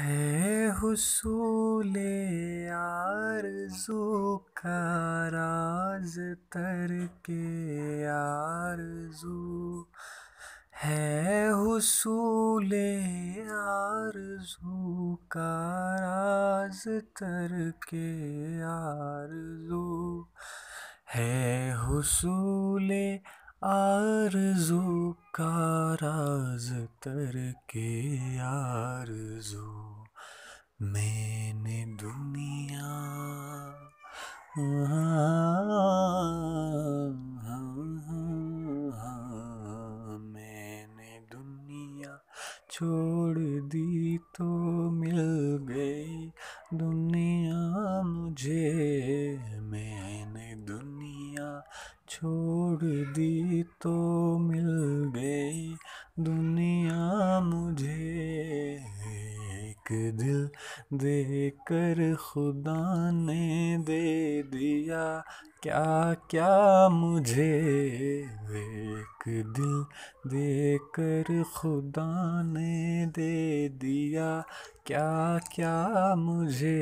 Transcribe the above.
है हुसूल यार का राज तर के आरज़ू है हुसूल यार का राज तर के आरज़ू है हुसूल आरज़ू का राज तर के आरज़ू मैंने दुनिया हाँ, हाँ, मैंने दुनिया छोड़ दी तो मिल गई दुनिया मुझे छोड़ दी तो मिल गई दुनिया मुझे एक दिल दे कर खुदा ने दे दिया क्या क्या मुझे एक दिल दे कर खुदा ने दे दिया क्या क्या मुझे